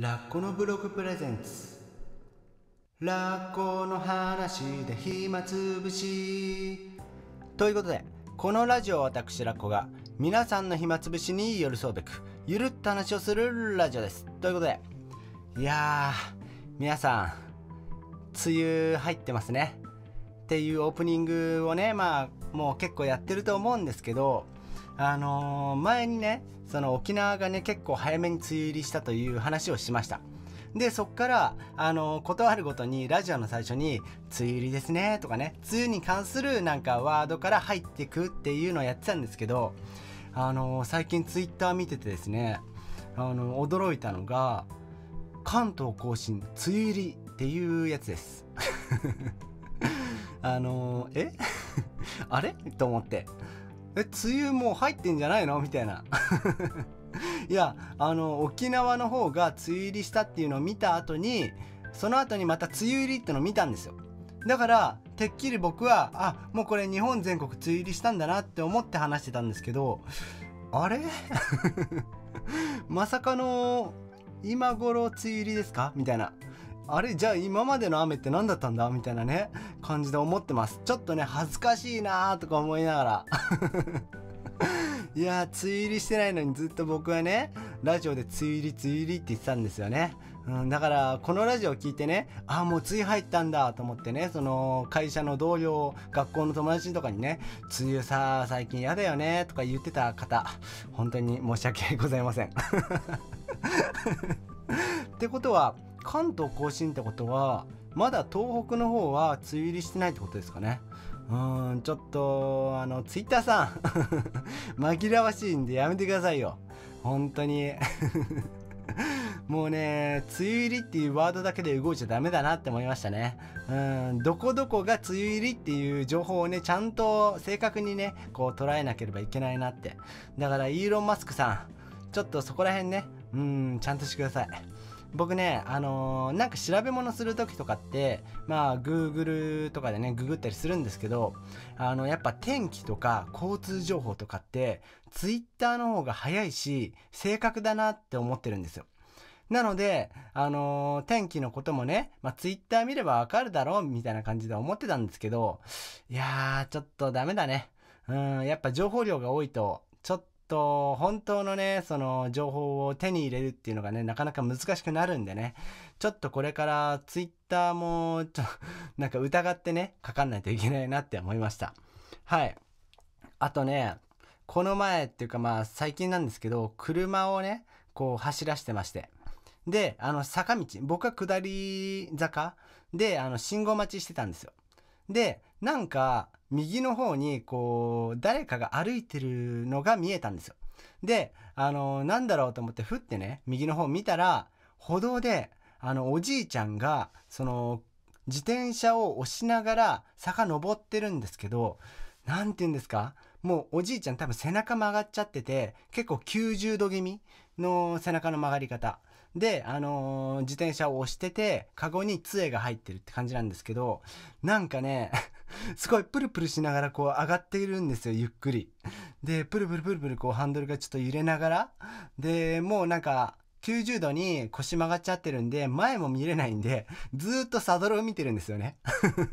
ラッコのブログプレゼンツラッコの話で暇つぶしということでこのラジオ私ラッコが皆さんの暇つぶしに寄り添うべくゆるっと話をするラジオですということでいやー皆さん梅雨入ってますねっていうオープニングをねまあもう結構やってると思うんですけどあのー、前にねその沖縄がね結構早めに梅雨入りしたという話をしましたでそっからあの断るごとにラジオの最初に「梅雨入りですね」とかね「梅雨に関するなんかワードから入ってく」っていうのをやってたんですけどあの最近ツイッター見ててですねあの驚いたのが「関東甲信梅雨入り」っていうやつです あのえ あれと思って。え、梅雨もう入ってんじゃないのみたいな。いや、あの、沖縄の方が梅雨入りしたっていうのを見た後に、その後にまた梅雨入りってのを見たんですよ。だから、てっきり僕は、あ、もうこれ日本全国梅雨入りしたんだなって思って話してたんですけど、あれ まさかの、今頃梅雨入りですかみたいな。あれじゃあ今までの雨って何だったんだみたいなね、感じで思ってます。ちょっとね、恥ずかしいなーとか思いながら。いやー、梅雨入りしてないのにずっと僕はね、ラジオで梅雨入り、梅雨入りって言ってたんですよね。うん、だから、このラジオを聞いてね、ああ、もう梅雨入ったんだと思ってね、その、会社の同僚、学校の友達とかにね、梅雨さ、最近嫌だよね、とか言ってた方、本当に申し訳ございません。ってことは、関東甲信ってことはまだ東北の方は梅雨入りしてないってことですかねうんちょっとあのツイッターさん 紛らわしいんでやめてくださいよ本当に もうね、梅雨入りっていうワードだけで動いちゃダメだなって思いましたね。うん、どこどこが梅雨入りっていう情報をね、ちゃんと正確にね、こう捉えなければいけないなって。だからイーロン・マスクさん、ちょっとそこら辺ね、うん、ちゃんとしてください。僕ね、あのー、なんか調べ物する時とかって、まあ、Google とかでね、ググったりするんですけど、あの、やっぱ天気とか交通情報とかって、Twitter の方が早いし、正確だなって思ってるんですよ。なので、あのー、天気のこともね、まあ、ツイッター見ればわかるだろう、みたいな感じで思ってたんですけど、いやー、ちょっとダメだね。うん、やっぱ情報量が多いと、ちょっと本当のねその情報を手に入れるっていうのがねなかなか難しくなるんでねちょっとこれからツイッターもちょ なんか疑ってねかかんないといけないなって思いましたはいあとねこの前っていうかまあ最近なんですけど車をねこう走らせてましてであの坂道僕は下り坂であの信号待ちしてたんですよで、なんか、右の方に、こう、誰かが歩いてるのが見えたんですよ。で、あの、なんだろうと思って、ふってね、右の方見たら、歩道で、あの、おじいちゃんが、その、自転車を押しながら坂登ってるんですけど、なんて言うんですかもうおじいちゃん多分背中曲がっちゃってて、結構90度気味の背中の曲がり方。で、あのー、自転車を押してて、カゴに杖が入ってるって感じなんですけど、なんかね、すごいプルプルしながらこう上がっているんですよ、ゆっくり。で、プルプルプルプルこうハンドルがちょっと揺れながら、で、もうなんか、90度に腰曲がっちゃってるんで、前も見れないんで、ずっとサドルを見てるんですよね。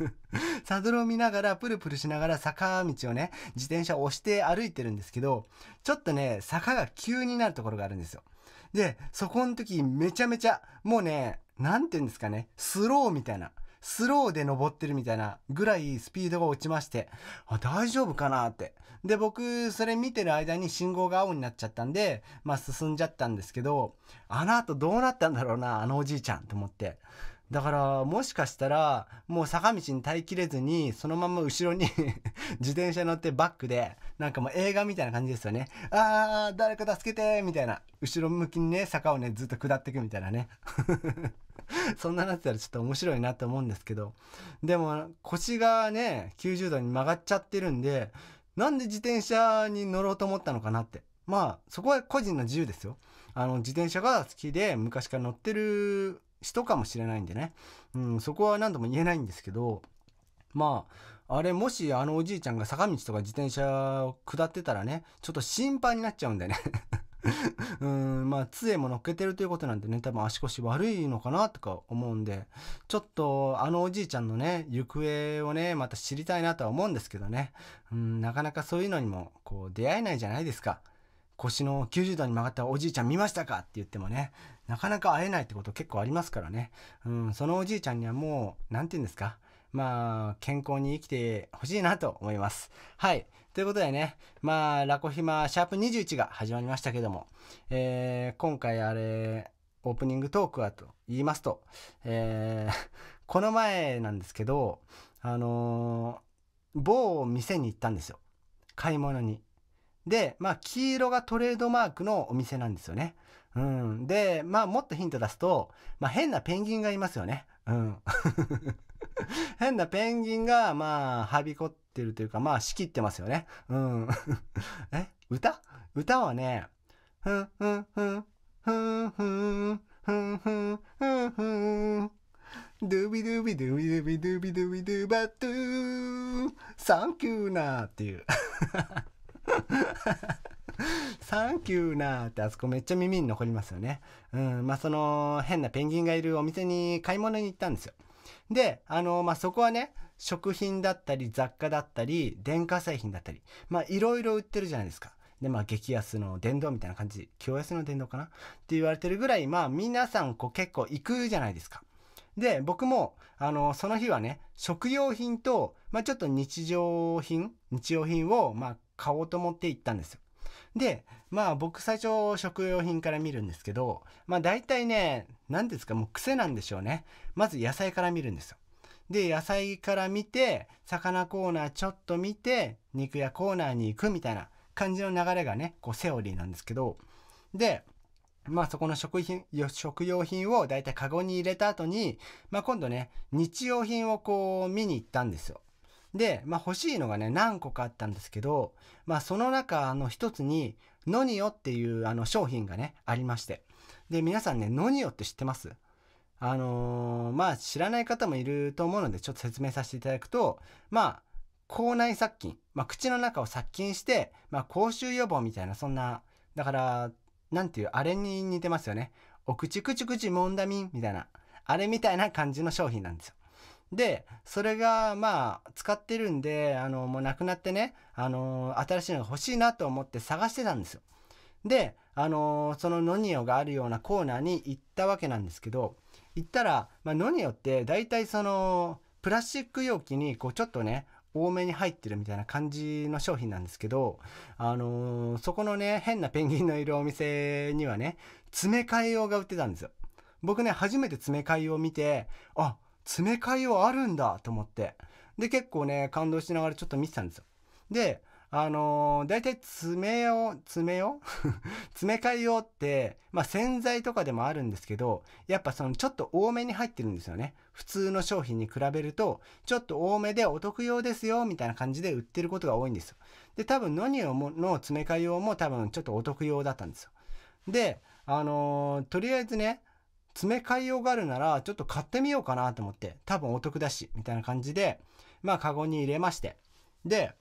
サドルを見ながら、プルプルしながら坂道をね、自転車を押して歩いてるんですけど、ちょっとね、坂が急になるところがあるんですよ。で、そこの時めちゃめちゃ、もうね、なんて言うんですかね、スローみたいな。スローで登ってるみたいなぐらいスピードが落ちまして、あ、大丈夫かなって。で、僕、それ見てる間に信号が青になっちゃったんで、まあ進んじゃったんですけど、あの後どうなったんだろうな、あのおじいちゃんと思って。だからもしかしたらもう坂道に耐えきれずにそのまま後ろに 自転車乗ってバックでなんかもう映画みたいな感じですよねあー誰か助けてみたいな後ろ向きにね坂をねずっと下っていくみたいなね そんななってたらちょっと面白いなと思うんですけどでも腰がね90度に曲がっちゃってるんでなんで自転車に乗ろうと思ったのかなってまあそこは個人の自由ですよあの自転車が好きで昔から乗ってる人かもしれないんでね、うん、そこは何度も言えないんですけど、まあ、あれもしあのおじいちゃんが坂道とか自転車を下ってたらね、ちょっと心配になっちゃうんでね うんまあ杖も乗っけてるということなんでね多分足腰悪いのかなとか思うんでちょっとあのおじいちゃんのね行方をねまた知りたいなとは思うんですけどねうんなかなかそういうのにもこう出会えないじゃないですか。腰の90度に曲がったおじいちゃん見ましたかって言ってもね、なかなか会えないってこと結構ありますからね。うん、そのおじいちゃんにはもう、何て言うんですかまあ、健康に生きてほしいなと思います。はい。ということでね、まあ、ラコヒマシャープ21が始まりましたけども、えー、今回あれ、オープニングトークはと言いますと、えー、この前なんですけど、あのー、某店に行ったんですよ。買い物に。で、まあ、黄色がトレードマークのお店なんですよね。うん。で、まあ、もっとヒント出すと、まあ、変なペンギンがいますよね。うん。変なペンギンが、まあ、はびこってるというか、まあ、仕切ってますよね。うん。え歌歌はね、ふんふんふん、ふんふん、ふんふん、ふんふん。ドゥビドゥビドゥビドゥビドゥビドゥビドゥバトゥーサンキューナーっていう。サンキューなーってあそこめっちゃ耳に残りますよね。うん、まあその変なペンギンがいるお店に買い物に行ったんですよ。で、あの、まあそこはね、食品だったり雑貨だったり電化製品だったり、まあいろいろ売ってるじゃないですか。で、まあ、激安の殿堂みたいな感じ、京安の殿堂かなって言われてるぐらい、まあ、皆さん、こう、結構行くじゃないですか。で、僕も、あの、その日はね、食用品と、まあ、ちょっと日常品、日用品を、まあ、買おうと思って行ったんですよ。で、まあ僕最初食用品から見るんですけど、まあ大体ね、何ですか、もう癖なんでしょうね。まず野菜から見るんですよ。で、野菜から見て、魚コーナーちょっと見て、肉屋コーナーに行くみたいな感じの流れがね、こうセオリーなんですけど、で、まあそこの食品、食用品をだいたいカゴに入れた後に、まあ今度ね、日用品をこう見に行ったんですよ。で、まあ、欲しいのがね、何個かあったんですけど、まあ、その中の一つに、ノニオっていうあの商品がね、ありまして。で、皆さんね、ノニオって知ってますあのー、まあ、知らない方もいると思うので、ちょっと説明させていただくと、まあ、口内殺菌、まあ、口の中を殺菌して、まあ、口臭予防みたいな、そんな、だから、なんていう、あれに似てますよね。お口くちくちモんだみんみたいな、あれみたいな感じの商品なんですよ。で、それが、まあ、使ってるんで、あの、もうなくなってね、あの、新しいのが欲しいなと思って探してたんですよ。で、あの、そのノニオがあるようなコーナーに行ったわけなんですけど、行ったら、まあ、ノニオって大体その、プラスチック容器に、こう、ちょっとね、多めに入ってるみたいな感じの商品なんですけど、あのそこのね、変なペンギンのいるお店にはね、詰め替え用が売ってたんですよ。僕ね、初めて詰め替えを見て、あ、詰め替え用あるんだと思ってで結構ね感動しながらちょっと見てたんですよであのー、大体詰めよ詰めよう 詰め替え用って、まあ洗剤とかでもあるんですけど、やっぱそのちょっと多めに入ってるんですよね。普通の商品に比べると、ちょっと多めでお得用ですよ、みたいな感じで売ってることが多いんですよ。で、多分ノニオの詰め替え用も多分ちょっとお得用だったんですよ。で、あのー、とりあえずね、詰め替え用があるなら、ちょっと買ってみようかなと思って、多分お得だし、みたいな感じで、まあ、カゴに入れまして。で、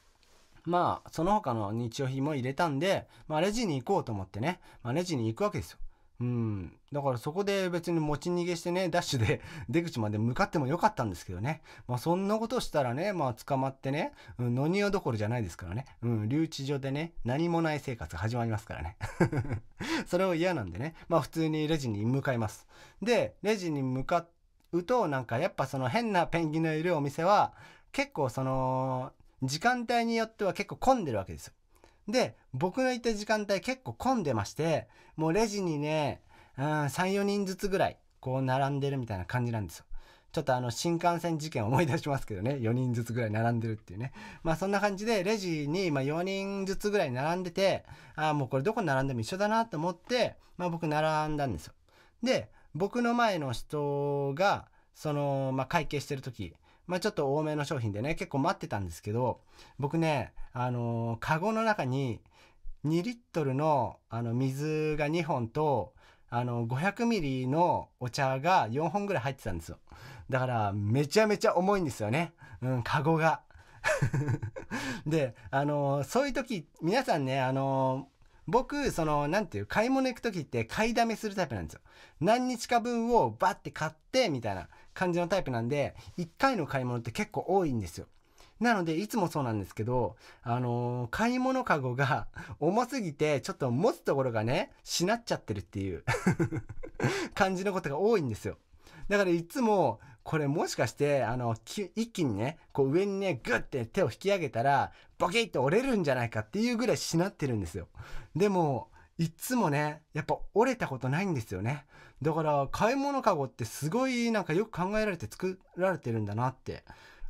まあ、その他の日用品も入れたんで、まあ、レジに行こうと思ってね、まあ、レジに行くわけですよ。うん。だからそこで別に持ち逃げしてね、ダッシュで 出口まで向かってもよかったんですけどね。まあそんなことしたらね、まあ捕まってね、うん、野庭どころじゃないですからね。うん、留置所でね、何もない生活が始まりますからね。それを嫌なんでね、まあ普通にレジに向かいます。で、レジに向かうと、なんかやっぱその変なペンギンのいるお店は、結構その、時間帯によっては結構混んでるわけですよ。で、僕の行った時間帯結構混んでまして、もうレジにね、うん、3、4人ずつぐらい、こう並んでるみたいな感じなんですよ。ちょっとあの新幹線事件思い出しますけどね、4人ずつぐらい並んでるっていうね。まあそんな感じで、レジにま4人ずつぐらい並んでて、ああ、もうこれどこ並んでも一緒だなと思って、まあ僕並んだんですよ。で、僕の前の人が、その、まあ会計してる時、まあちょっと多めの商品でね、結構待ってたんですけど、僕ね、あのカゴの中に2リットルのあの水が2本とあの500ミリのお茶が4本ぐらい入ってたんですよだからめちゃめちゃ重いんですよね、うん、カゴが であのそういう時皆さんねあの僕その何ていう買い物行く時って買いだめするタイプなんですよ何日か分をバッて買ってみたいな感じのタイプなんで1回の買い物って結構多いんですよなので、いつもそうなんですけど、あのー、買い物かごが 重すぎて、ちょっと持つところがね、しなっちゃってるっていう 感じのことが多いんですよ。だからいつも、これもしかして、あの、一気にね、こう上にね、グッて手を引き上げたら、ボキッと折れるんじゃないかっていうぐらいしなってるんですよ。でも、いつもね、やっぱ折れたことないんですよね。だから、買い物かごってすごいなんかよく考えられて作られてるんだなって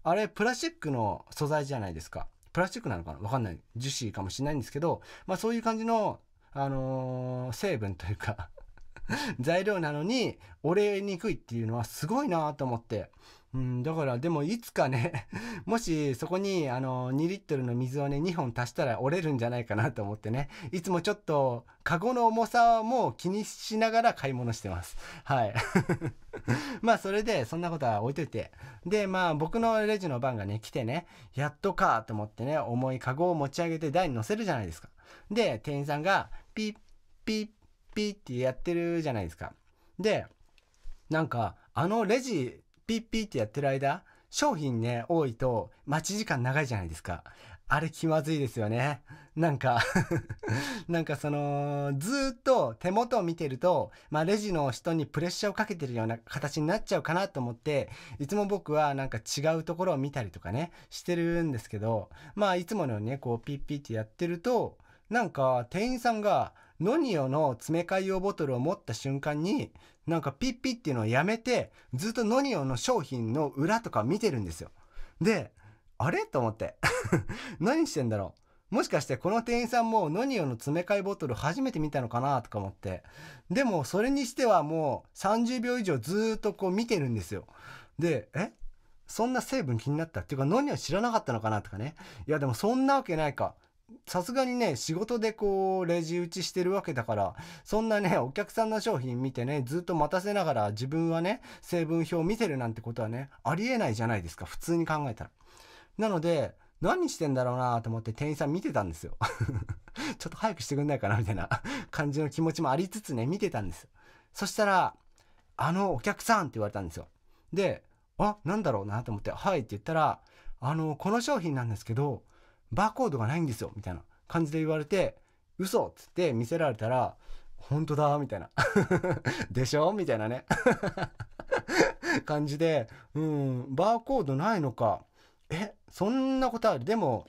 あれ、プラスチックの素材じゃないですか。プラスチックなのかなわかんない。樹脂かもしれないんですけど、まあそういう感じの、あのー、成分というか 材料なのに、折れにくいっていうのはすごいなと思って。うん、だから、でもいつかね もしそこにあの2リットルの水をね、2本足したら折れるんじゃないかなと思ってね、いつもちょっと、カゴの重さも気にしながら買い物してます。はい。まあ、それで、そんなことは置いといて。で、まあ、僕のレジの番がね、来てね、やっとかと思ってね、重いカゴを持ち上げて台に乗せるじゃないですか。で、店員さんが、ピッ、ピッ、ピッってやってるじゃないですか。で、なんか、あのレジピッピってやってる間、商品ね、多いと待ち時間長いじゃないですか。あれ気まずいですよね。なんか なんかその、ずっと手元を見てると、まあレジの人にプレッシャーをかけてるような形になっちゃうかなと思って、いつも僕はなんか違うところを見たりとかね、してるんですけど、まあいつものようにね、こうピッピってやってると、なんか店員さんが、ノニオの詰め替え用ボトルを持った瞬間に、なんかピッピっていうのをやめて、ずっとノニオの商品の裏とか見てるんですよ。で、あれと思って。何してんだろうもしかしてこの店員さんもノニオの詰め替えボトル初めて見たのかなとか思って。でもそれにしてはもう30秒以上ずっとこう見てるんですよ。で、えそんな成分気になったっていうか、ノニオ知らなかったのかなとかね。いやでもそんなわけないか。さすがにね、仕事でこう、レジ打ちしてるわけだから、そんなね、お客さんの商品見てね、ずっと待たせながら自分はね、成分表見せるなんてことはね、ありえないじゃないですか、普通に考えたら。なので、何してんだろうなと思って店員さん見てたんですよ。ちょっと早くしてくんないかなみたいな感じの気持ちもありつつね、見てたんですよ。そしたら、あのお客さんって言われたんですよ。で、あ、なんだろうなと思って、はいって言ったら、あの、この商品なんですけど、バーコードがないんですよ、みたいな感じで言われて、嘘っつって見せられたら、本当だ、みたいな。でしょみたいなね感じで、うん、バーコードないのか。え、そんなことある。でも、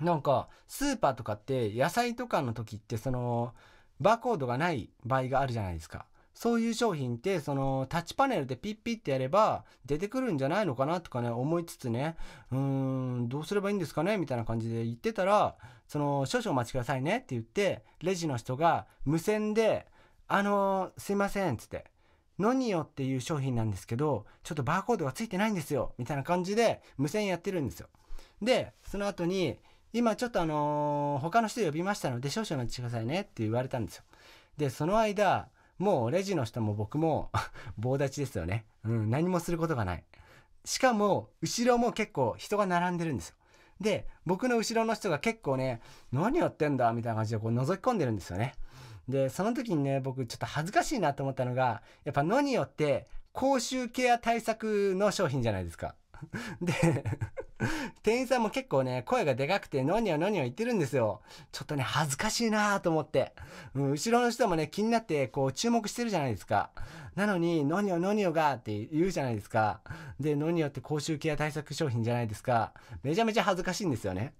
なんか、スーパーとかって野菜とかの時って、その、バーコードがない場合があるじゃないですか。そういう商品ってそのタッチパネルでピッピッてやれば出てくるんじゃないのかなとかね思いつつねうーんどうすればいいんですかねみたいな感じで言ってたらその少々お待ちくださいねって言ってレジの人が無線で「あのー、すいません」っつってノニオっていう商品なんですけど、ちょっとバーコードが付いてないんですよみたいな感じで無線やってるんですよ。で、その後に、今ちょっとあのー、他の人呼びましたので少々お待ちくださいねって言われたんですよ。で、その間、もうレジの人も僕も 棒立ちですよね。うん、何もすることがない。しかも、後ろも結構人が並んでるんですよ。で、僕の後ろの人が結構ね、何やってんだみたいな感じでこう覗き込んでるんですよね。で、その時にね、僕ちょっと恥ずかしいなと思ったのが、やっぱのによって公衆ケア対策の商品じゃないですか。で 店員さんも結構ね、声がでかくて、のに何のに言ってるんですよ。ちょっとね、恥ずかしいなぁと思って。うん、後ろの人もね、気になって、こう、注目してるじゃないですか。なのに、のに何のにがって言うじゃないですか。で、のにょって口臭ケア対策商品じゃないですか。めちゃめちゃ恥ずかしいんですよね。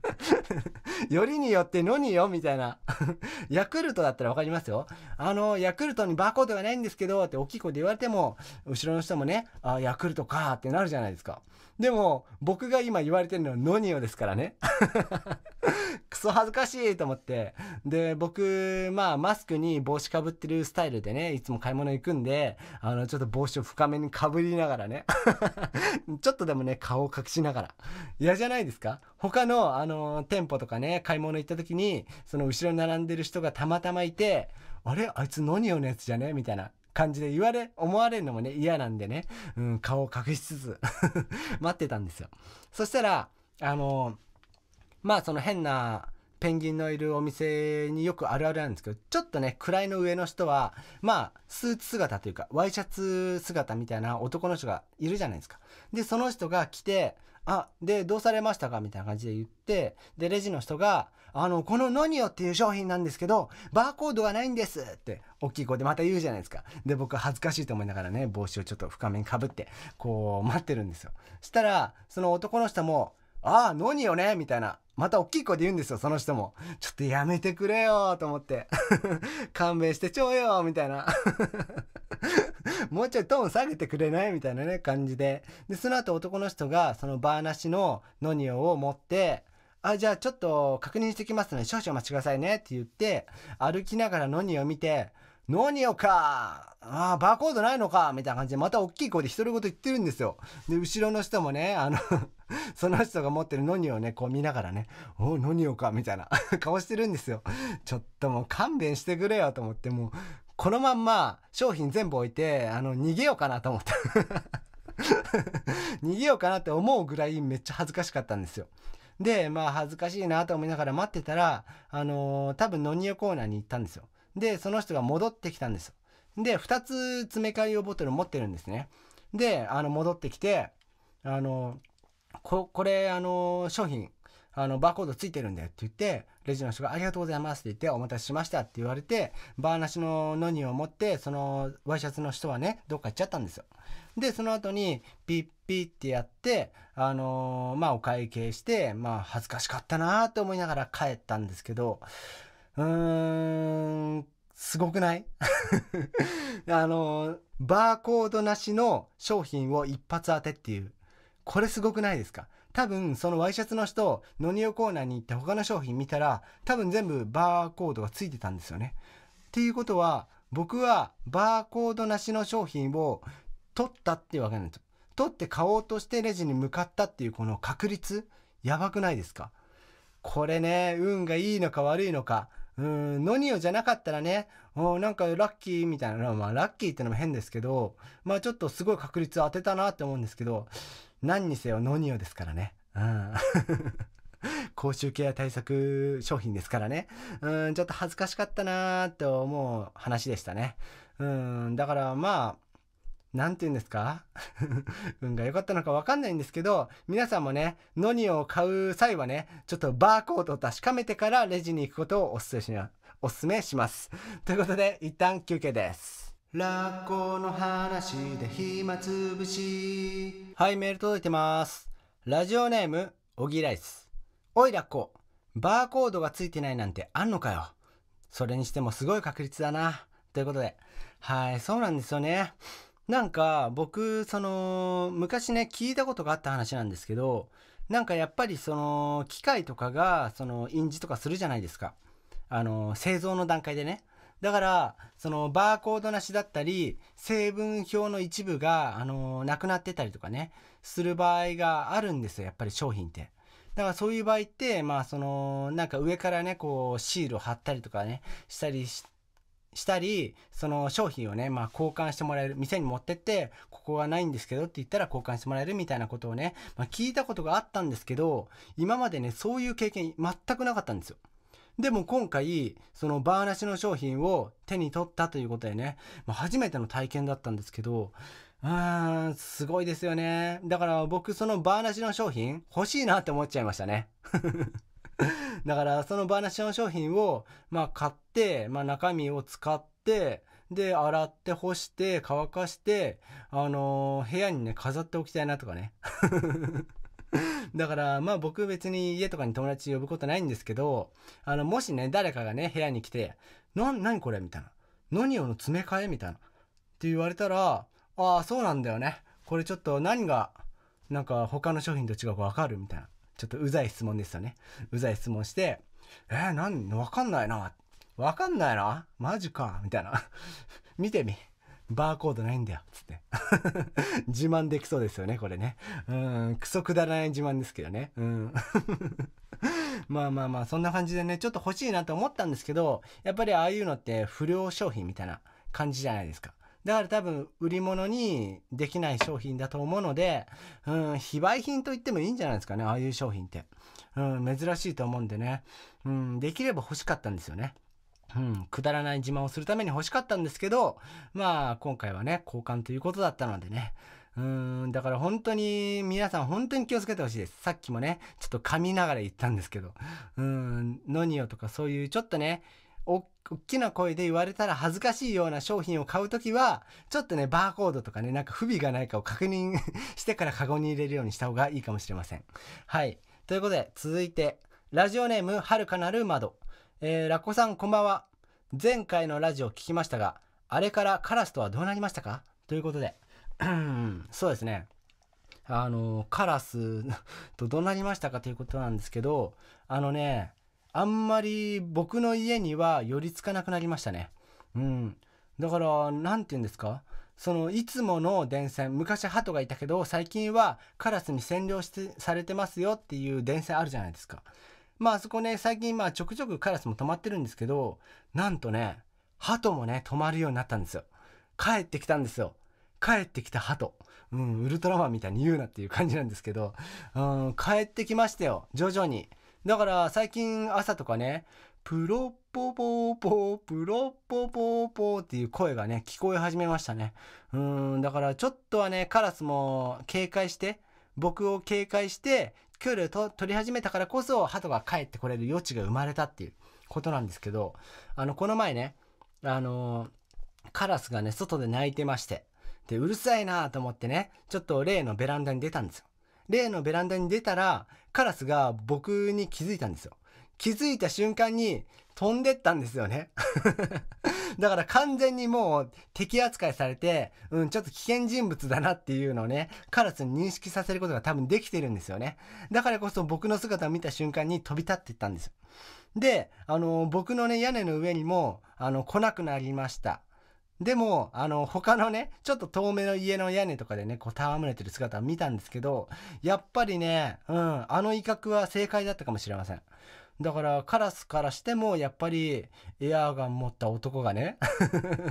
よりによってのによみたいな。ヤクルトだったらわかりますよ。あの、ヤクルトにバーコードがないんですけど、って大きい声で言われても、後ろの人もね、あ、ヤクルトかってなるじゃないですか。でも、僕が今言われてるのはノニオですからね。クソ恥ずかしいと思って。で、僕、まあ、マスクに帽子かぶってるスタイルでね、いつも買い物行くんで、あの、ちょっと帽子を深めにかぶりながらね。ちょっとでもね、顔を隠しながら。嫌じゃないですか他の、あの、店舗とかね、買い物行った時に、その後ろに並んでる人がたまたまいて、あれあいつノニオのやつじゃねみたいな。感じで言われ、思われるのもね、嫌なんでね、うん、顔を隠しつつ 待ってたんですよ。そしたら、あの、まあその変な、ペンギンのいるお店によくあるあるなんですけど、ちょっとね、位の上の人は、まあ、スーツ姿というか、ワイシャツ姿みたいな男の人がいるじゃないですか。で、その人が来て、あ、で、どうされましたかみたいな感じで言って、で、レジの人が、あの、このノニオっていう商品なんですけど、バーコードがないんですって大きい声でまた言うじゃないですか。で、僕恥ずかしいと思いながらね、帽子をちょっと深めにかぶって、こう待ってるんですよ。したら、その男の人も、ああ、ノニオねみたいな。また大きい声で言うんですよ、その人も。ちょっとやめてくれよと思って。勘弁してちょうよみたいな。もうちょいトーン下げてくれないみたいなね、感じで。で、その後男の人が、そのバーなしのノニオを持って、あ、じゃあちょっと確認してきますので少々お待ちくださいねって言って、歩きながらノニを見て、ノニオかああ、バーコードないのかみたいな感じで、また大きい声で独り言言ってるんですよ。で、後ろの人もね、あの その人が持ってるノニをね、こう見ながらね、おノニオかみたいな 顔してるんですよ。ちょっともう勘弁してくれよと思って、もう、このまんま商品全部置いて、あの、逃げようかなと思った 逃げようかなって思うぐらいめっちゃ恥ずかしかったんですよ。で、まあ恥ずかしいなと思いながら待ってたら、あのー、多分ノニオコーナーに行ったんですよ。で、その人が戻ってきたんですよ。で、2つ詰め替え用ボトル持ってるんですね。で、あの、戻ってきて、あのー、こ、これ、あのー、商品、あの、バーコードついてるんだよって言って、レジの人がありがとうございますって言って、お待たせしましたって言われて、バーなしのノニを持って、そのワイシャツの人はね、どっか行っちゃったんですよ。で、その後に、ピッピってやって、あのー、まあ、お会計して、まあ、恥ずかしかったなーと思いながら帰ったんですけど、うーん、すごくない あのー、バーコードなしの商品を一発当てっていう。これすごくないですか多分、そのワイシャツの人、ノニオコーナーに行って他の商品見たら、多分全部バーコードがついてたんですよね。っていうことは、僕はバーコードなしの商品を取ったっていうわけなんですよ。取って買おうとしてレジに向かったっていうこの確率、やばくないですかこれね、運がいいのか悪いのか、うん、ノニオじゃなかったらね、おなんかラッキーみたいな、のは、まあラッキーってのも変ですけど、まあちょっとすごい確率当てたなって思うんですけど、何にせよノニオですからね。うん。公衆ケア対策商品ですからね。うん、ちょっと恥ずかしかったなーって思う話でしたね。うん、だからまあ、なんて言うんですか 運が良かったのかわかんないんですけど、皆さんもね、ノニを買う際はね、ちょっとバーコードを確かめてからレジに行くことをお勧めしな、お勧めします。ということで、一旦休憩です。ラッコの話で暇つぶし。はい、メール届いてます。ラジオネーム、オギライス。おいラッコ、バーコードがついてないなんてあんのかよ。それにしてもすごい確率だな。ということで、はい、そうなんですよね。なんか僕その昔ね聞いたことがあった話なんですけどなんかやっぱりその機械とかがその印字とかするじゃないですかあの製造の段階でねだからそのバーコードなしだったり成分表の一部があのなくなってたりとかねする場合があるんですよやっぱり商品って。だからそういう場合って、まあその、なんか上からね、こうシールを貼ったりとかね、したりししたり、その商品をね、まあ交換してもらえる、店に持ってって、ここがないんですけどって言ったら交換してもらえるみたいなことをね、まあ聞いたことがあったんですけど、今までね、そういう経験全くなかったんですよ。でも今回、そのバーナシの商品を手に取ったということでね、まあ、初めての体験だったんですけど、うーん、すごいですよね。だから僕そのバーナシの商品欲しいなって思っちゃいましたね。だからそのバーナシアの商品を、まあ、買って、まあ、中身を使って、で、洗って干して乾かして、あのー、部屋にね、飾っておきたいなとかね。だから、まあ僕別に家とかに友達呼ぶことないんですけど、あの、もしね、誰かがね、部屋に来て、な、これみたいな。何をの詰め替えみたいな。って言われたら、ああ、そうなんだよね。これちょっと何が、なんか他の商品と違うかわかるみたいな。ちょっとうざい質問ですよね。うざい質問して、えー、なんわかんないな。わかんないな。マジか。みたいな。見てみ。バーコードないんだよ。つって。自慢できそうですよね、これね。うん、クソくだらない自慢ですけどね。うん。まあまあまあ、そんな感じでね、ちょっと欲しいなと思ったんですけど、やっぱりああいうのって不良商品みたいな感じじゃないですか。だから多分売り物にできない商品だと思うので、うん、非売品と言ってもいいんじゃないですかね、ああいう商品って。うん、珍しいと思うんでね、うん、できれば欲しかったんですよね。うん、くだらない自慢をするために欲しかったんですけど、まあ今回はね、交換ということだったのでね、うん、だから本当に皆さん本当に気をつけてほしいです。さっきもね、ちょっと噛みながら言ったんですけど、うん、ノニオとかそういうちょっとね、大きな声で言われたら恥ずかしいような商品を買うときは、ちょっとね、バーコードとかね、なんか不備がないかを確認してから カゴに入れるようにした方がいいかもしれません。はい。ということで、続いて、ラジオネーム、はるかなる窓。えー、ラコさんこんばんは。前回のラジオ聞きましたが、あれからカラスとはどうなりましたかということで、そうですね。あの、カラスとどうなりましたかということなんですけど、あのね、あんまり僕の家には寄りつかなくなりましたね。うん。だから、何て言うんですかその、いつもの電線、昔鳩がいたけど、最近はカラスに占領してされてますよっていう電線あるじゃないですか。まあ、あそこね、最近、まあ、ちょくちょくカラスも止まってるんですけど、なんとね、鳩もね、止まるようになったんですよ。帰ってきたんですよ。帰ってきた鳩。うん、ウルトラマンみたいに言うなっていう感じなんですけど、うん、帰ってきましたよ。徐々に。だから最近朝とかね、プロポポポ、プロポポポっていう声がね、聞こえ始めましたね。うん、だからちょっとはね、カラスも警戒して、僕を警戒して、距離をと取り始めたからこそ、鳩が帰ってこれる余地が生まれたっていうことなんですけど、あの、この前ね、あのカラスがね、外で鳴いてまして、で、うるさいなと思ってね、ちょっと例のベランダに出たんですよ。例のベランダに出たら、カラスが僕に気づいたんですよ。気づいた瞬間に飛んでったんですよね だから完全にもう敵扱いされて、うん、ちょっと危険人物だなっていうのをね、カラスに認識させることが多分できてるんですよね。だからこそ僕の姿を見た瞬間に飛び立っていったんですよ。で、あの、僕のね、屋根の上にも、あの、来なくなりました。でも、あの、他のね、ちょっと遠目の家の屋根とかでね、こう戯れてる姿を見たんですけど、やっぱりね、うん、あの威嚇は正解だったかもしれません。だからカラスからしてもやっぱりエアーガン持った男がね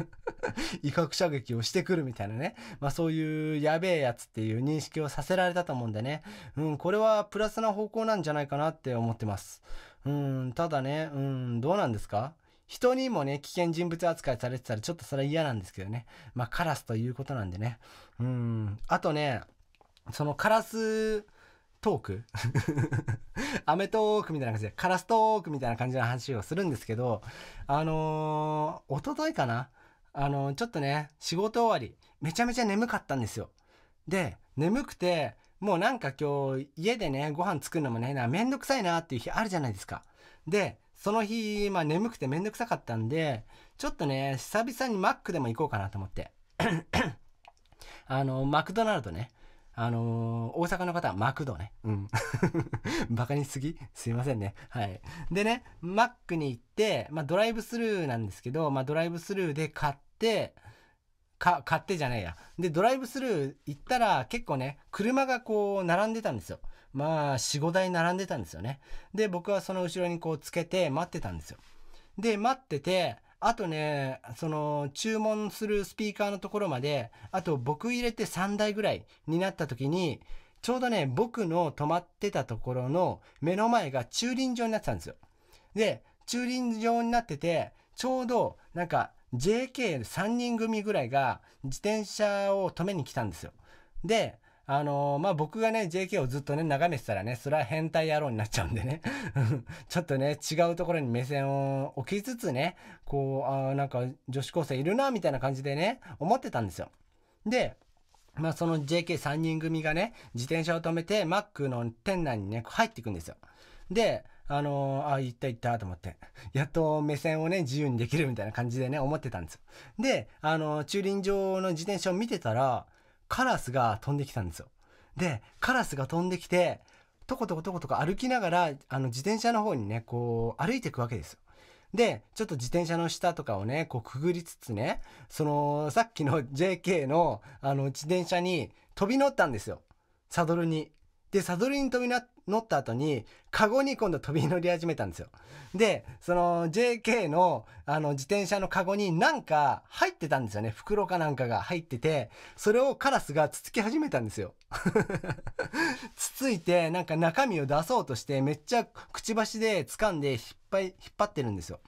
威嚇射撃をしてくるみたいなね、まあ、そういうやべえやつっていう認識をさせられたと思うんでね、うん、これはプラスな方向なんじゃないかなって思ってます。うん、ただね、うん、どうなんですか人にもね、危険人物扱いされてたらちょっとそれは嫌なんですけどね。まあカラスということなんでね。うん。あとね、そのカラストーク アメトークみたいな感じで、カラストークみたいな感じの話をするんですけど、あのー、おとといかなあのー、ちょっとね、仕事終わり、めちゃめちゃ眠かったんですよ。で、眠くて、もうなんか今日、家でね、ご飯作るのもね、なめんどくさいなっていう日あるじゃないですか。で、その日、まあ眠くてめんどくさかったんで、ちょっとね、久々にマックでも行こうかなと思って。あの、マクドナルドね。あのー、大阪の方はマクドね。うん。バカにしすぎすいませんね。はい。でね、マックに行って、まあドライブスルーなんですけど、まあドライブスルーで買って、か、買ってじゃないや。で、ドライブスルー行ったら結構ね、車がこう並んでたんですよ。まあ、4、5台並んでたんですよね。で、僕はその後ろにこうつけて待ってたんですよ。で、待ってて、あとね、その、注文するスピーカーのところまで、あと僕入れて3台ぐらいになった時に、ちょうどね、僕の止まってたところの目の前が駐輪場になってたんですよ。で、駐輪場になってて、ちょうど、なんか、JK3 人組ぐらいが自転車を止めに来たんですよ。で、あのー、まあ、僕がね、JK をずっとね、眺めてたらね、それは変態野郎になっちゃうんでね。ちょっとね、違うところに目線を置きつつね、こう、あなんか女子高生いるな、みたいな感じでね、思ってたんですよ。で、まあ、その JK3 人組がね、自転車を止めて、マックの店内にね、入っていくんですよ。で、あのー、あ、行った行ったと思って、やっと目線をね、自由にできるみたいな感じでね、思ってたんですよ。で、あのー、駐輪場の自転車を見てたら、カラスが飛んできたんですよ。で、カラスが飛んできて、とことことことか歩きながら、あの、自転車の方にね、こう、歩いていくわけですよ。で、ちょっと自転車の下とかをね、こうくぐりつつね、その、さっきの JK の、あの、自転車に飛び乗ったんですよ。サドルに。で、サドルに飛びな、乗った後に、カゴに今度飛び乗り始めたんですよ。で、その JK のあの自転車のカゴになんか入ってたんですよね。袋かなんかが入ってて、それをカラスがつつき始めたんですよ。つついて、なんか中身を出そうとして、めっちゃくちばしで掴んで引っ張引っ張ってるんですよ。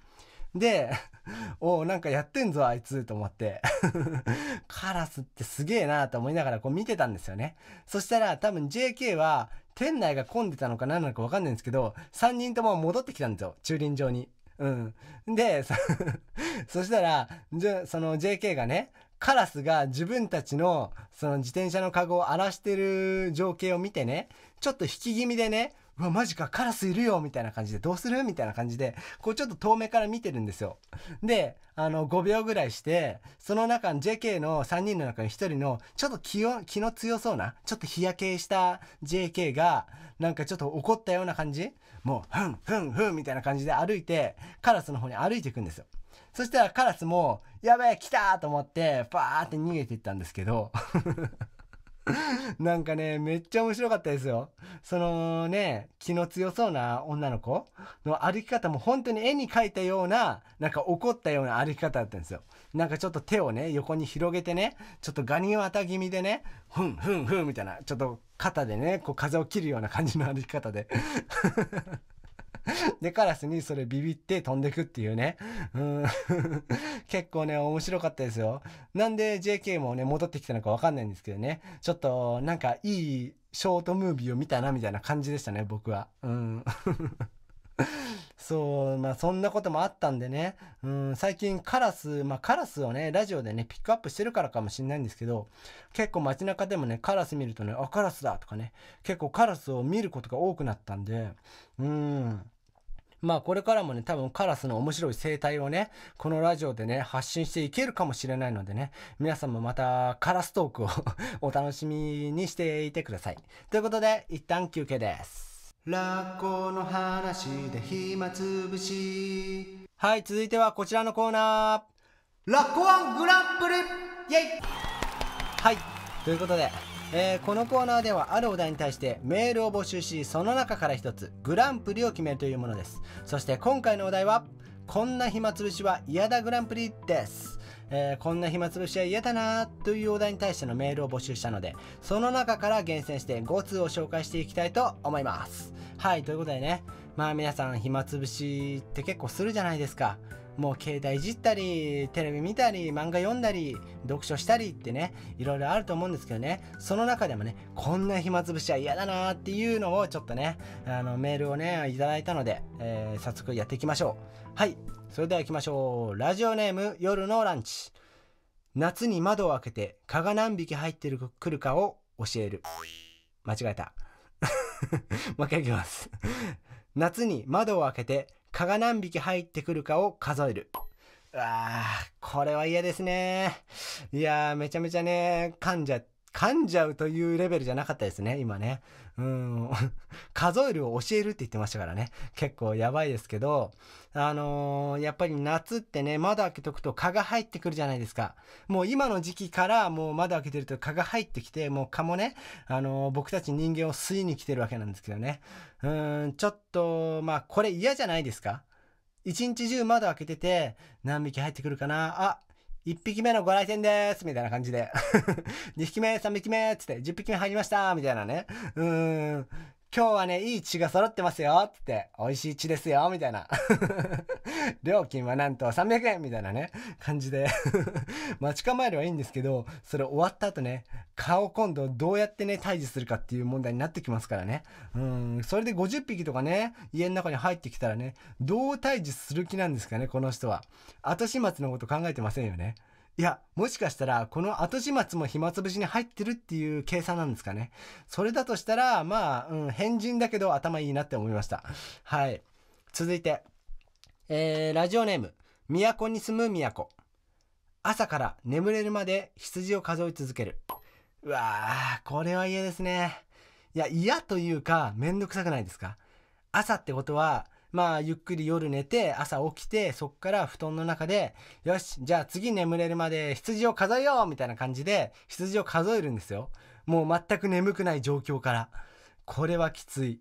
で、おなんかやってんぞ、あいつ、と思って。カラスってすげえなと思いながらこう見てたんですよね。そしたら多分 JK は、店内が混んでたのか何なのかわかんないんですけど、3人とも戻ってきたんですよ、駐輪場に。うん。で、そ そしたら、じゃ、その JK がね、カラスが自分たちの、その自転車のカゴを荒らしてる情景を見てね、ちょっと引き気味でね、うわ、マジか、カラスいるよみたいな感じで、どうするみたいな感じで、こうちょっと遠目から見てるんですよ。で、あの、5秒ぐらいして、その中、JK の3人の中に1人の、ちょっと気を気の強そうな、ちょっと日焼けした JK が、なんかちょっと怒ったような感じもう、ふん、ふん、ふん、みたいな感じで歩いて、カラスの方に歩いていくんですよ。そしたらカラスも、やべえ、来たと思って、バーって逃げていったんですけど なんかね、めっちゃ面白かったですよ。そのね、気の強そうな女の子の歩き方も本当に絵に描いたような、なんか怒ったような歩き方だったんですよ。なんかちょっと手をね、横に広げてね、ちょっとガニ股気味でね、ふんふんふんみたいな、ちょっと肩でね、こう風を切るような感じの歩き方でで、カラスにそれビビって飛んでくっていうね。うん 結構ね、面白かったですよ。なんで JK もね、戻ってきたのかわかんないんですけどね。ちょっと、なんかいいショートムービーを見たなみたいな感じでしたね、僕は。うん そう、まあそんなこともあったんでね、うん、最近カラス、まあカラスをね、ラジオでね、ピックアップしてるからかもしれないんですけど、結構街中でもね、カラス見るとね、あ、カラスだとかね、結構カラスを見ることが多くなったんで、うん。まあこれからもね、多分カラスの面白い生態をね、このラジオでね、発信していけるかもしれないのでね、皆さんもまたカラストークを お楽しみにしていてください。ということで、一旦休憩です。ラッコの話で暇つぶし。はい、続いてはこちらのコーナー。ラッコワングランプリイェイはい、ということで、えー、このコーナーではあるお題に対してメールを募集し、その中から1つ、グランプリを決めるというものです。そして今回のお題は、こんな暇つぶしは嫌だグランプリです。えー、こんな暇つぶしは嫌だなというお題に対してのメールを募集したので、その中から厳選して5通を紹介していきたいと思います。はい、ということでね、まあ皆さん暇つぶしって結構するじゃないですか。もう携帯いじったり、テレビ見たり、漫画読んだり、読書したりってね、いろいろあると思うんですけどね、その中でもね、こんな暇つぶしは嫌だなーっていうのをちょっとね、あのメールをね、いただいたので、えー、早速やっていきましょう。はいそれでは行きましょうラジオネーム夜のランチ夏に窓を開けて蚊が何匹入ってるくるかを教える間違えた もう一回いきます夏に窓を開けて蚊が何匹入ってくるかを数えるあこれは嫌ですねいやめちゃめちゃね噛んじゃって噛んじゃうというレベルじゃなかったですね、今ね。うん、数えるを教えるって言ってましたからね。結構やばいですけど、あのー、やっぱり夏ってね、窓開けとくと蚊が入ってくるじゃないですか。もう今の時期からもう窓開けてると蚊が入ってきて、もう蚊もね、あのー、僕たち人間を吸いに来てるわけなんですけどね。うん、ちょっと、まあこれ嫌じゃないですか一日中窓開けてて、何匹入ってくるかなあ、1匹目のご来店ですみたいな感じで2 匹目、3匹目つって、10匹目入りましたみたいなね。うーん。今日はね、いい血が揃ってますよつって、美味しい血ですよみたいな。料金はなんと300円みたいなね、感じで 待ち構えればいいんですけど、それ終わった後ね、顔今度どうやってね、退治するかっていう問題になってきますからね。うん、それで50匹とかね、家の中に入ってきたらね、どう退治する気なんですかね、この人は。後始末のこと考えてませんよね。いや、もしかしたら、この後始末も暇つぶしに入ってるっていう計算なんですかね。それだとしたら、まあ、うん、変人だけど頭いいなって思いました。はい。続いて、えー、ラジオネーム、都に住む都。朝から眠れるまで羊を数え続ける。うわー、これは嫌ですね。いや、嫌というか、めんどくさくないですか朝ってことは、まあ、ゆっくり夜寝て、朝起きて、そっから布団の中で、よし、じゃあ次眠れるまで羊を数えようみたいな感じで、羊を数えるんですよ。もう全く眠くない状況から。これはきつい。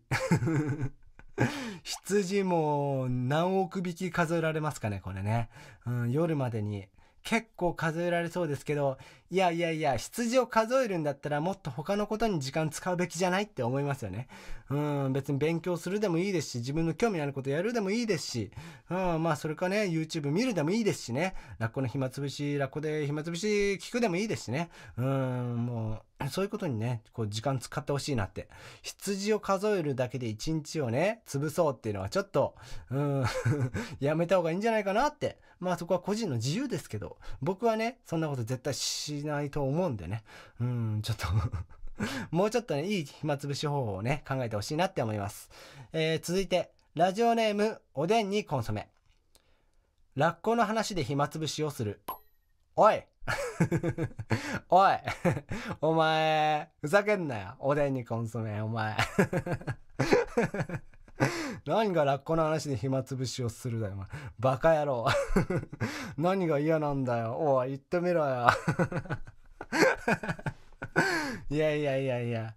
羊も何億匹数えられますかね、これね。うん、夜までに。結構数えられそうですけど、いやいやいや、羊を数えるんだったらもっと他のことに時間使うべきじゃないって思いますよね。うん、別に勉強するでもいいですし、自分の興味のあることやるでもいいですし、うん、まあそれかね、YouTube 見るでもいいですしね、ラッコの暇つぶし、ラッコで暇つぶし聞くでもいいですしね、うん、もう、そういうことにね、こう時間使ってほしいなって。羊を数えるだけで一日をね、潰そうっていうのはちょっと、うん やめた方がいいんじゃないかなって。まあそこは個人の自由ですけど、僕はね、そんなこと絶対し、しないと思うんでね。うん、ちょっと もうちょっとね、いい暇つぶし方法をね、考えてほしいなって思います。えー、続いて、ラジオネーム、おでんにコンソメ。ラッコの話で暇つぶしをする。おい おいお前、ふざけんなよ。おでんにコンソメ、お前。何がラッコの話で暇つぶしをするだよ、お前。バカ野郎。何が嫌なんだよ。おい、言ってみろよ。いやいやいやいや。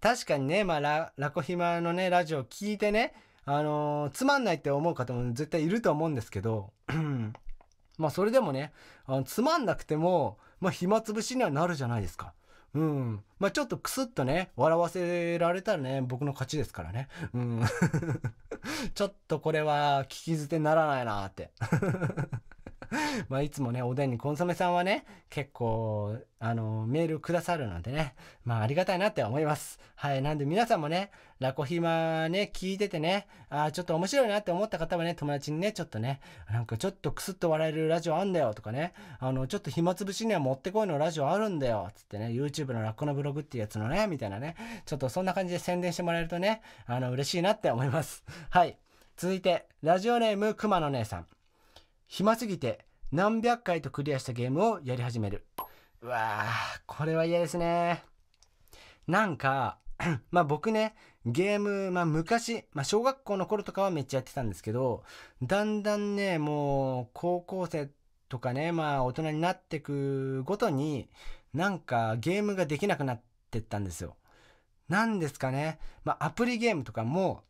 確かにね、まあ、ララコ暇のね、ラジオ聞いてね、あのー、つまんないって思う方も絶対いると思うんですけど、まあ、それでもね、あのつまんなくても、まあ、暇つぶしにはなるじゃないですか。うん。まあ、ちょっとクスッとね、笑わせられたらね、僕の勝ちですからね。うん。ちょっとこれは聞き捨てならないなって まあいつもね、おでんにコンソメさんはね、結構、あの、メールくださるなんてね、まあありがたいなって思います。はい。なんで皆さんもね、ラコヒマね、聞いててね、ああ、ちょっと面白いなって思った方はね、友達にね、ちょっとね、なんかちょっとクスッと笑えるラジオあんだよとかね、あの、ちょっと暇つぶしにはもってこいのラジオあるんだよ、つってね、YouTube のラッコのブログっていうやつのね、みたいなね、ちょっとそんな感じで宣伝してもらえるとね、あの、嬉しいなって思います。はい。続いて、ラジオネーム、熊野姉さん。暇すぎて何百回とクリアしたゲームをやり始める。うわあ、これは嫌ですね。なんか、まあ僕ね、ゲーム、まあ昔、まあ小学校の頃とかはめっちゃやってたんですけど、だんだんね、もう高校生とかね、まあ大人になってくごとに、なんかゲームができなくなってったんですよ。なんですかね、まあアプリゲームとかも、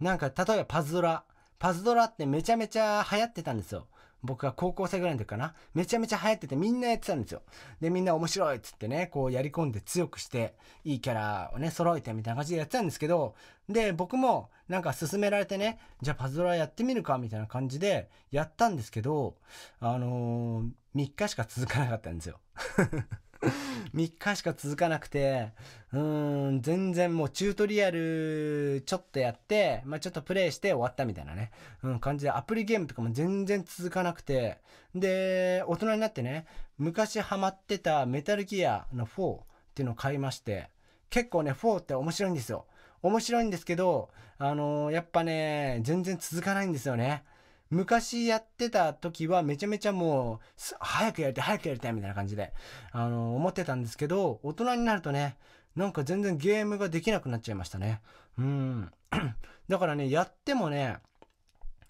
なんか例えばパズドラ。パズドラってめちゃめちゃ流行ってたんですよ。僕が高校生ぐらいの時かな、めちゃめちゃ流行っててみんなやってたんですよ。で、みんな面白いっつってね、こうやり込んで強くして、いいキャラをね、揃えてみたいな感じでやってたんですけど、で、僕もなんか勧められてね、じゃあパズドラやってみるかみたいな感じでやったんですけど、あのー、3日しか続かなかったんですよ。3 日しか続かなくて、うーん、全然もうチュートリアルちょっとやって、まあちょっとプレイして終わったみたいなね、うん、感じでアプリゲームとかも全然続かなくて、で、大人になってね、昔ハマってたメタルギアの4っていうのを買いまして、結構ね、4って面白いんですよ。面白いんですけど、あのー、やっぱね、全然続かないんですよね。昔やってた時はめちゃめちゃもう、早くやりたい、早くやりたいみたいな感じで、あの、思ってたんですけど、大人になるとね、なんか全然ゲームができなくなっちゃいましたね。うん。だからね、やってもね、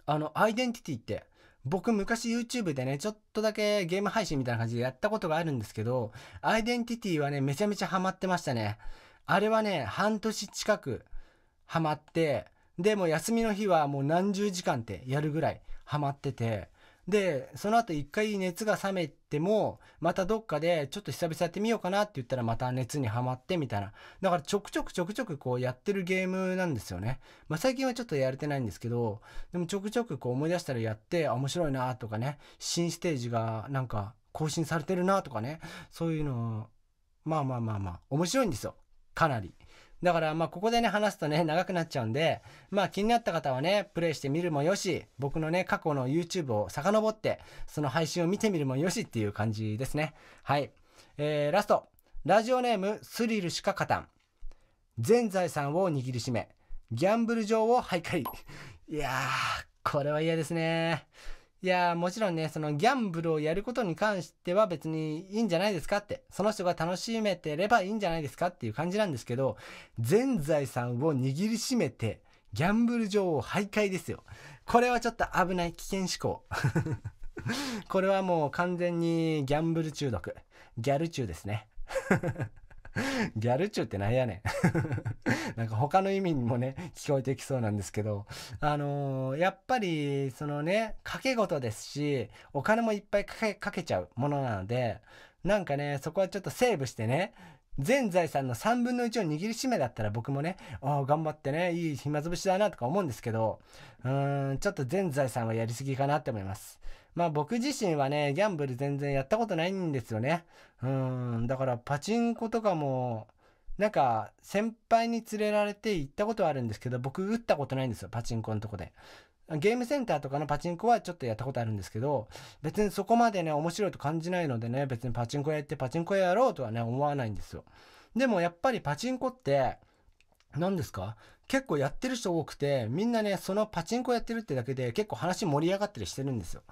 あの、アイデンティティって、僕昔 YouTube でね、ちょっとだけゲーム配信みたいな感じでやったことがあるんですけど、アイデンティティはね、めちゃめちゃハマってましたね。あれはね、半年近くハマって、でも休みの日はもう何十時間ってやるぐらいハマってて、で、その後一回熱が冷めても、またどっかでちょっと久々やってみようかなって言ったらまた熱にはまってみたいな。だからちょくちょくちょくちょくこうやってるゲームなんですよね。まあ最近はちょっとやれてないんですけど、でもちょくちょくこう思い出したらやって、面白いなとかね、新ステージがなんか更新されてるなとかね、そういうのを、まあまあまあまあ、面白いんですよ。かなり。だから、まあ、ここでね、話すとね、長くなっちゃうんで、まあ、気になった方はね、プレイしてみるもよし、僕のね、過去の YouTube を遡って、その配信を見てみるもよしっていう感じですね。はい。えー、ラスト。ラジオネーム、スリルしか勝たん。全財産を握りしめ、ギャンブル場を徘徊。いやー、これは嫌ですね。いやもちろんね、そのギャンブルをやることに関しては別にいいんじゃないですかって、その人が楽しめてればいいんじゃないですかっていう感じなんですけど、全財産を握りしめて、ギャンブル場を徘徊ですよ。これはちょっと危ない危険思考。これはもう完全にギャンブル中毒。ギャル中ですね。ギャル中ってなんやねん なんか他の意味にもね、聞こえてきそうなんですけど、あのー、やっぱり、そのね、掛け事ですし、お金もいっぱいかけ、かけちゃうものなので、なんかね、そこはちょっとセーブしてね、全財産の3分の1を握りしめだったら僕もね、ああ、頑張ってね、いい暇つぶしだなとか思うんですけど、うーん、ちょっと全財産はやりすぎかなって思います。まあ僕自身はね、ギャンブル全然やったことないんですよね。うん、だからパチンコとかも、なんか先輩に連れられて行ったことはあるんですけど、僕打ったことないんですよ、パチンコのとこで。ゲームセンターとかのパチンコはちょっとやったことあるんですけど、別にそこまでね、面白いと感じないのでね、別にパチンコ屋行ってパチンコ屋やろうとはね、思わないんですよ。でもやっぱりパチンコって、何ですか結構やってる人多くて、みんなね、そのパチンコやってるってだけで結構話盛り上がったりしてるんですよ。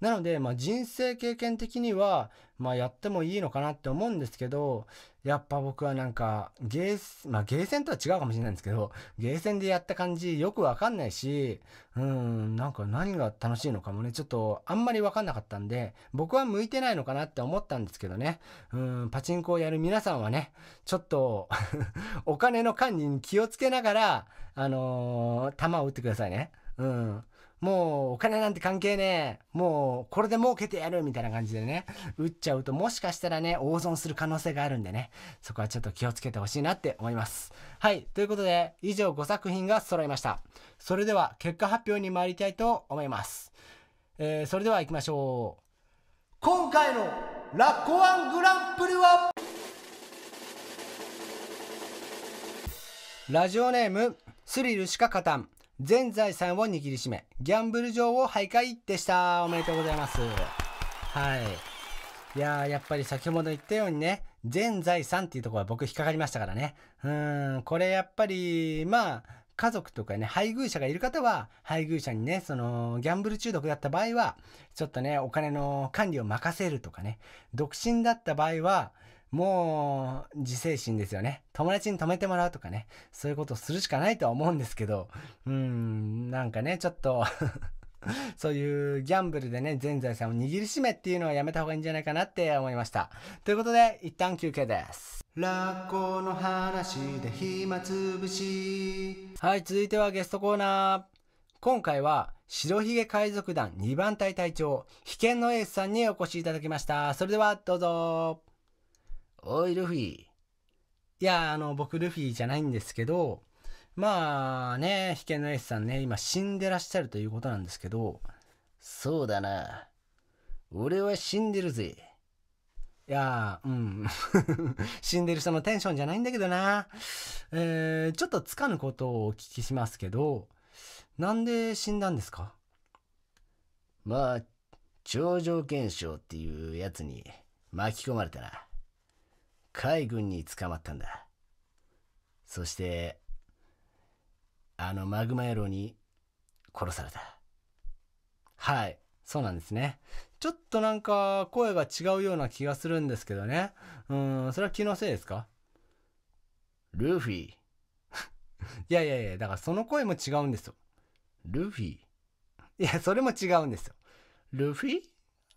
なので、まあ、人生経験的には、まあ、やってもいいのかなって思うんですけど、やっぱ僕はなんか、ゲー、まあ、ゲーセンとは違うかもしれないんですけど、ゲーセンでやった感じよくわかんないし、うん、なんか何が楽しいのかもね、ちょっとあんまりわかんなかったんで、僕は向いてないのかなって思ったんですけどね、うん、パチンコをやる皆さんはね、ちょっと お金の管理に気をつけながら、あのー、弾を打ってくださいね。うん。もうお金なんて関係ねえ。もうこれで儲けてやるみたいな感じでね、打っちゃうともしかしたらね、大損する可能性があるんでね、そこはちょっと気をつけてほしいなって思います。はい、ということで以上5作品が揃いました。それでは結果発表に参りたいと思います。えー、それでは行きましょう。今回のラッコワングランプリはラジオネームスリルしか勝たん全財産を握りしめ、ギャンブル場を徘徊でした。おめでとうございます。はい。いやー、やっぱり先ほど言ったようにね、全財産っていうところは僕引っかかりましたからね。うん、これやっぱり、まあ、家族とかね、配偶者がいる方は、配偶者にね、その、ギャンブル中毒だった場合は、ちょっとね、お金の管理を任せるとかね、独身だった場合は、もう、自制心ですよね。友達に止めてもらうとかね。そういうことをするしかないとは思うんですけど、うん、なんかね、ちょっと そういうギャンブルでね、全財産を握りしめっていうのはやめた方がいいんじゃないかなって思いました。ということで、一旦休憩です。ラッコの話で暇つぶし。はい、続いてはゲストコーナー。今回は、白ひげ海賊団2番隊隊長、秘剣のエースさんにお越しいただきました。それでは、どうぞ。おい、ルフィ。いや、あの、僕、ルフィじゃないんですけど、まあね、危険のエースさんね、今死んでらっしゃるということなんですけど、そうだな。俺は死んでるぜ。いやー、うん。死んでる人のテンションじゃないんだけどな。えー、ちょっとつかぬことをお聞きしますけど、なんで死んだんですかまあ、超常現象っていうやつに巻き込まれたな。海軍に捕まったんだそしてあのマグマ野郎に殺されたはいそうなんですねちょっとなんか声が違うような気がするんですけどねうんそれは気のせいですかルフィ いやいやいやだからその声も違うんですよルフィいやそれも違うんですよルフィ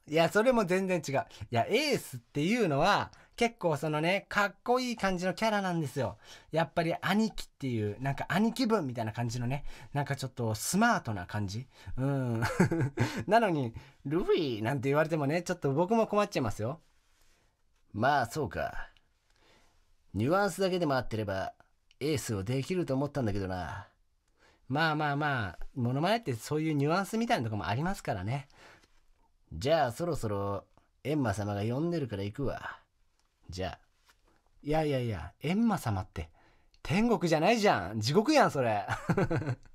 いやそれも全然違ういやエースっていうのは結構そのね、かっこいい感じのキャラなんですよ。やっぱり兄貴っていう、なんか兄貴分みたいな感じのね、なんかちょっとスマートな感じ。うん。なのに、ルフィなんて言われてもね、ちょっと僕も困っちゃいますよ。まあそうか。ニュアンスだけでも合ってれば、エースをできると思ったんだけどな。まあまあまあ、モノマネってそういうニュアンスみたいなとこもありますからね。じゃあそろそろ、エンマ様が呼んでるから行くわ。じゃあ。いやいやいや、エンマ様って、天国じゃないじゃん。地獄やん、それ。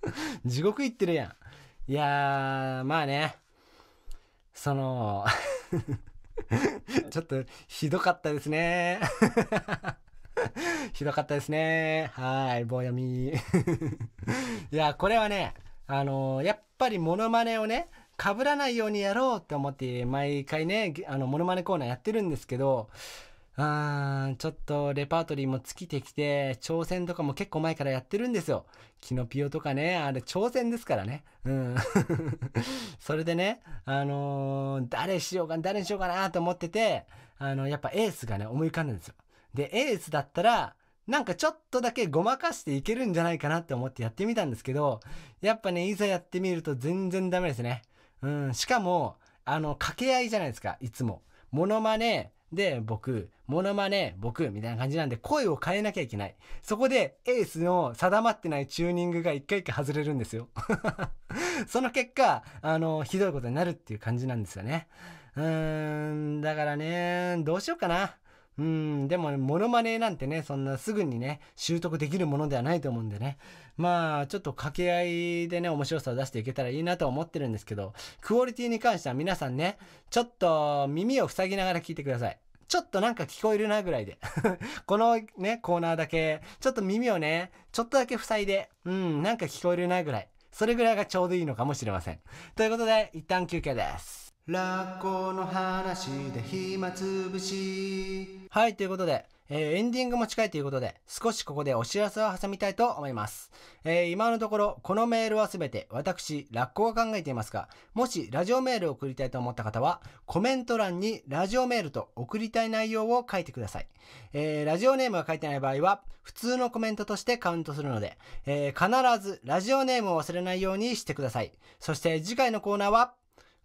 地獄行ってるやん。いやー、まあね。その ちょっと、ひどかったですね。ひどかったですね。はい、棒読み。いや、これはね、あのー、やっぱりモノマネをね、被らないようにやろうって思って、毎回ね、あの、モノマネコーナーやってるんですけど、あー、ちょっとレパートリーも尽きてきて、挑戦とかも結構前からやってるんですよ。キノピオとかね、あれ挑戦ですからね。うん。それでね、あのー、誰しようか、誰にしようかなと思ってて、あの、やっぱエースがね、思い浮かんだんですよ。で、エースだったら、なんかちょっとだけごまかしていけるんじゃないかなって思ってやってみたんですけど、やっぱね、いざやってみると全然ダメですね。うん、しかも、あの、掛け合いじゃないですか、いつも。モノマネ、で、僕、モノマネ、僕、みたいな感じなんで、声を変えなきゃいけない。そこで、エースの定まってないチューニングが一回一回外れるんですよ。その結果、あの、ひどいことになるっていう感じなんですよね。うーん、だからね、どうしようかな。うん、でも、ね、モノマネなんてね、そんなすぐにね、習得できるものではないと思うんでね。まあ、ちょっと掛け合いでね、面白さを出していけたらいいなと思ってるんですけど、クオリティに関しては皆さんね、ちょっと耳を塞ぎながら聞いてください。ちょっとなんか聞こえるなぐらいで このね、コーナーだけ、ちょっと耳をね、ちょっとだけ塞いで、うん、なんか聞こえるなぐらい。それぐらいがちょうどいいのかもしれません。ということで、一旦休憩です。ラッコの話で暇つぶし。はい、ということで、えー、エンディングも近いということで、少しここでお知らせを挟みたいと思います。えー、今のところ、このメールはすべて私、ラッコが考えていますが、もしラジオメールを送りたいと思った方は、コメント欄にラジオメールと送りたい内容を書いてください。えー、ラジオネームが書いてない場合は、普通のコメントとしてカウントするので、え必ずラジオネームを忘れないようにしてください。そして次回のコーナーは、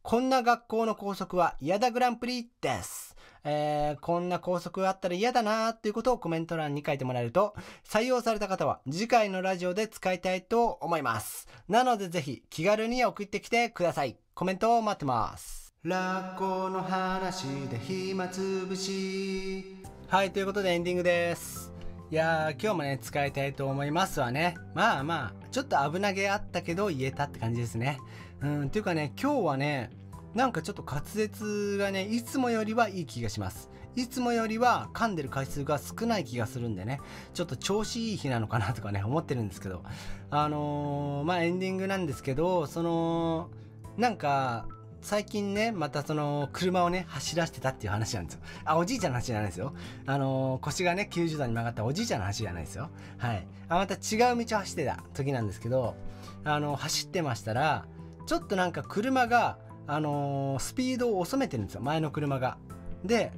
こんな学校の校則は嫌だグランプリです。えー、こんな校則あったら嫌だなーっていうことをコメント欄に書いてもらえると、採用された方は次回のラジオで使いたいと思います。なのでぜひ気軽に送ってきてください。コメントを待ってます。学校の話で暇つぶし。はい、ということでエンディングです。いやー、今日もね、使いたいと思いますわね。まあまあ、ちょっと危なげあったけど言えたって感じですね。うん、というかね、今日はね、なんかちょっと滑舌がね、いつもよりはいい気がします。いつもよりは噛んでる回数が少ない気がするんでね、ちょっと調子いい日なのかなとかね、思ってるんですけど、あのー、まあ、エンディングなんですけど、その、なんか、最近ね、またその、車をね、走らせてたっていう話なんですよ。あ、おじいちゃんの話じゃないですよ。あのー、腰がね、90度に曲がったおじいちゃんの話じゃないですよ。はい。あ、また違う道を走ってた時なんですけど、あのー、走ってましたら、ちょっとなんか車が、あのー、スピードを収めてるんですよ前の車が。で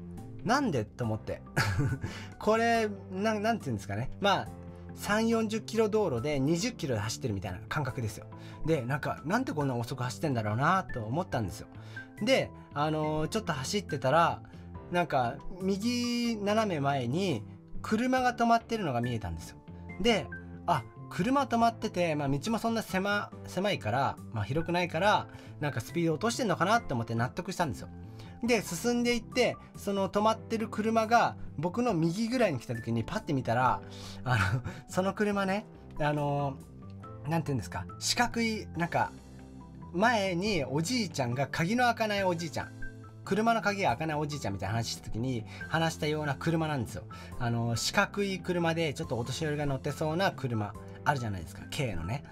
なんでと思って これななんていうんですかねまあ3 4 0キロ道路で20キロで走ってるみたいな感覚ですよでなんかなんでこんな遅く走ってんだろうなと思ったんですよであのー、ちょっと走ってたらなんか右斜め前に車が止まってるのが見えたんですよであ車止まってて、まあ、道もそんな狭狭いから、まあ、広くないからなんかスピード落としてんのかなって思って納得したんですよ。で進んでいってその止まってる車が僕の右ぐらいに来た時にパッて見たらあのその車ねあの何て言うんですか四角いなんか前におじいちゃんが鍵の開かないおじいちゃん車の鍵が開かないおじいちゃんみたいな話した時に話したような車なんですよ。あの四角い車でちょっとお年寄りが乗ってそうな車あるじゃないですか K のね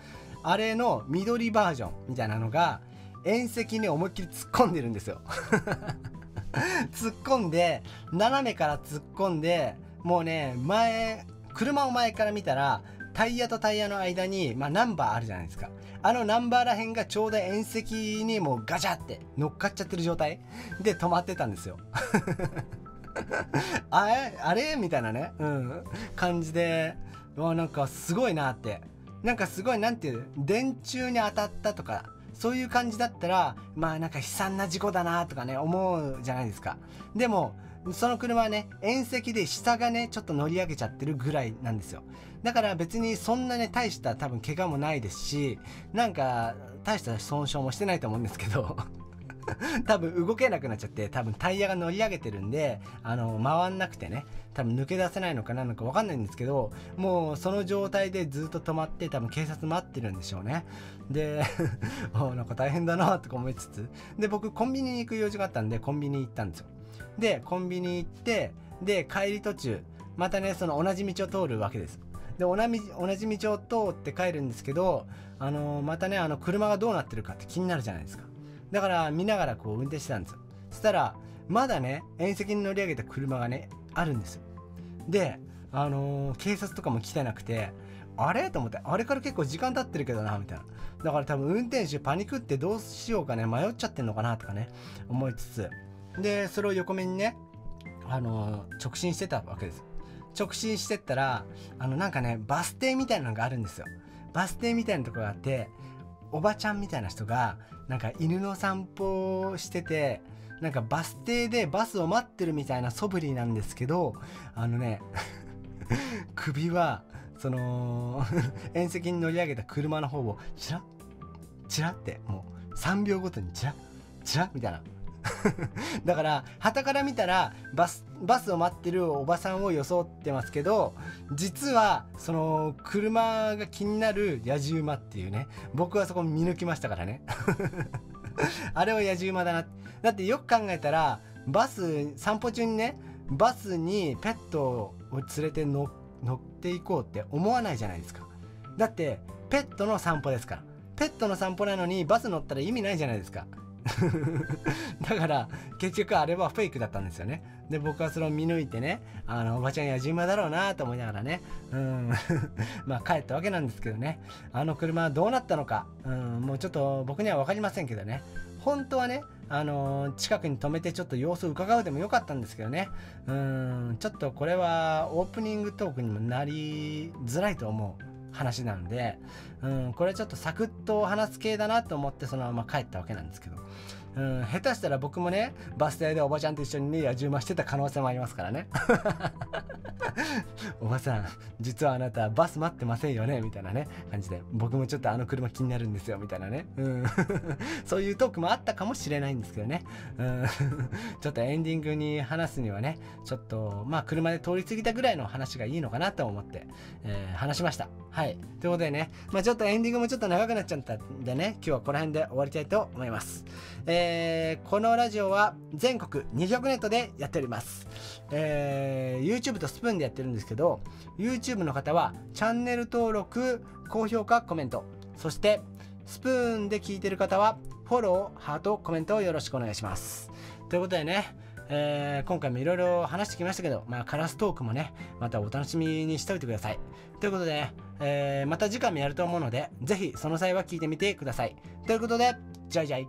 あれの緑バージョンみたいなのが縁石に思いっきり突っ込んでるんですよ 突っ込んで斜めから突っ込んでもうね前車を前から見たらタイヤとタイヤの間に、まあ、ナンバーあるじゃないですかあのナンバーらへんがちょうど縁石にもうガチャって乗っかっちゃってる状態で止まってたんですよ あれあれみたいなね、うん、感じでわなんかすごいなってなんかすごい何て言う電柱に当たったとかそういう感じだったらまあなんか悲惨な事故だなとかね思うじゃないですかでもその車はね縁石で下がねちょっと乗り上げちゃってるぐらいなんですよだから別にそんなね大した多分怪我もないですしなんか大した損傷もしてないと思うんですけど 多分動けなくなっちゃって、多分タイヤが乗り上げてるんで、あの、回んなくてね、多分抜け出せないのかなのかわかんないんですけど、もうその状態でずっと止まって、多分警察待ってるんでしょうね。で、おなんか大変だなとか思いつつ、で、僕コンビニに行く用事があったんで、コンビニ行ったんですよ。で、コンビニ行って、で、帰り途中、またね、その同じ道を通るわけです。で同じ道を通って帰るんですけど、あのー、またねあの車がどうなってるかって気になるじゃないですかだから見ながらこう運転してたんですよそしたらまだね縁石に乗り上げた車がねあるんですよであのー、警察とかも来てなくてあれと思ってあれから結構時間経ってるけどなみたいなだから多分運転手パニクってどうしようかね迷っちゃってんのかなとかね思いつつでそれを横目にねあのー、直進してたわけです直進してったらあのなんかねバス停みたいなのがあるんですよバス停みたいなとこがあっておばちゃんみたいな人がなんか犬の散歩をしててなんかバス停でバスを待ってるみたいな素振りなんですけどあのね 首はその 縁石に乗り上げた車の方をチラッチラッってもう3秒ごとにチラッチラッみたいなだから旗から見たらバスバスを待ってるおばさんを装ってますけど実はその車が気になるやじ馬っていうね僕はそこ見抜きましたからね あれはやじ馬だなだってよく考えたらバス散歩中にねバスにペットを連れて乗っていこうって思わないじゃないですかだってペットの散歩ですからペットの散歩なのにバス乗ったら意味ないじゃないですか だから結局あれはフェイクだったんですよねで僕はそれを見抜いてねあのおばちゃんやじ馬だろうなと思いながらねうん まあ帰ったわけなんですけどねあの車はどうなったのか、うん、もうちょっと僕には分かりませんけどね本当はねあのー、近くに止めてちょっと様子を伺うでもよかったんですけどね。うん、ちょっとこれはオープニングトークにもなりづらいと思う。話なんで、うん、これちょっとサクッと話す系だなと思ってそのまま帰ったわけなんですけど、うん、下手したら僕もねバス停でおばちゃんと一緒にね野獣馬してた可能性もありますからね おばさん実はあなたバス待ってませんよねみたいなね感じで僕もちょっとあの車気になるんですよみたいなね、うん、そういうトークもあったかもしれないんですけどね、うん、ちょっとエンディングに話すにはねちょっとまあ車で通り過ぎたぐらいの話がいいのかなと思って、えー、話しましたはいということでねまあちょっとエンディングもちょっと長くなっちゃったんでね今日はこの辺で終わりたいと思いますえーえー、このラジオは全国2 0億ネットでやっております、えー、YouTube とスプーンでやってるんですけど YouTube の方はチャンネル登録高評価コメントそしてスプーンで聞いてる方はフォローハートコメントをよろしくお願いしますということでねえー、今回もいろいろ話してきましたけど、まあ、カラストークもね、またお楽しみにしておいてください。ということで、えー、また次回もやると思うので、是非その際は聞いてみてください。ということで、じゃいじゃい。